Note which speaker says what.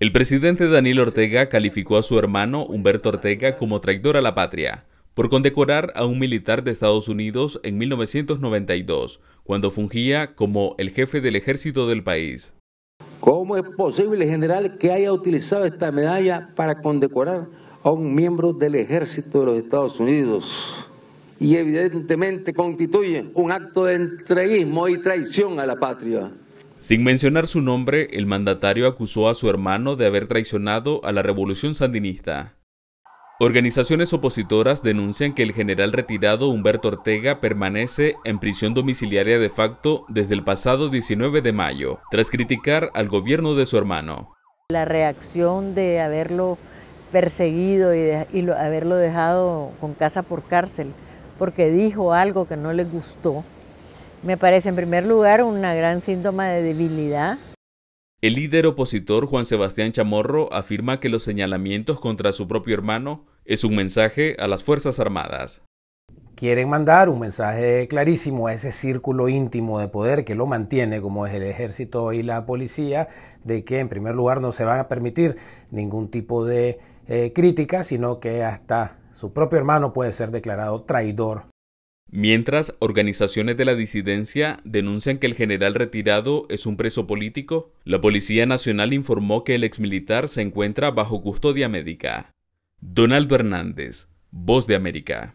Speaker 1: El presidente Daniel Ortega calificó a su hermano Humberto Ortega como traidor a la patria por condecorar a un militar de Estados Unidos en 1992, cuando fungía como el jefe del ejército del país.
Speaker 2: ¿Cómo es posible, general, que haya utilizado esta medalla para condecorar a un miembro del ejército de los Estados Unidos? Y evidentemente constituye un acto de entreguismo y traición a la patria.
Speaker 1: Sin mencionar su nombre, el mandatario acusó a su hermano de haber traicionado a la revolución sandinista. Organizaciones opositoras denuncian que el general retirado Humberto Ortega permanece en prisión domiciliaria de facto desde el pasado 19 de mayo, tras criticar al gobierno de su hermano.
Speaker 3: La reacción de haberlo perseguido y, haberlo dejado con casa por cárcel porque dijo algo que no le gustó, me parece en primer lugar un gran síntoma de debilidad.
Speaker 1: El líder opositor Juan Sebastián Chamorro afirma que los señalamientos contra su propio hermano es un mensaje a las Fuerzas Armadas.
Speaker 4: Quieren mandar un mensaje clarísimo a ese círculo íntimo de poder que lo mantiene, como es el ejército y la policía, de que en primer lugar no se van a permitir ningún tipo de eh, crítica, sino que hasta su propio hermano puede ser declarado traidor
Speaker 1: Mientras, organizaciones de la disidencia denuncian que el general retirado es un preso político, la Policía Nacional informó que el exmilitar se encuentra bajo custodia médica. Donaldo Hernández, Voz de América.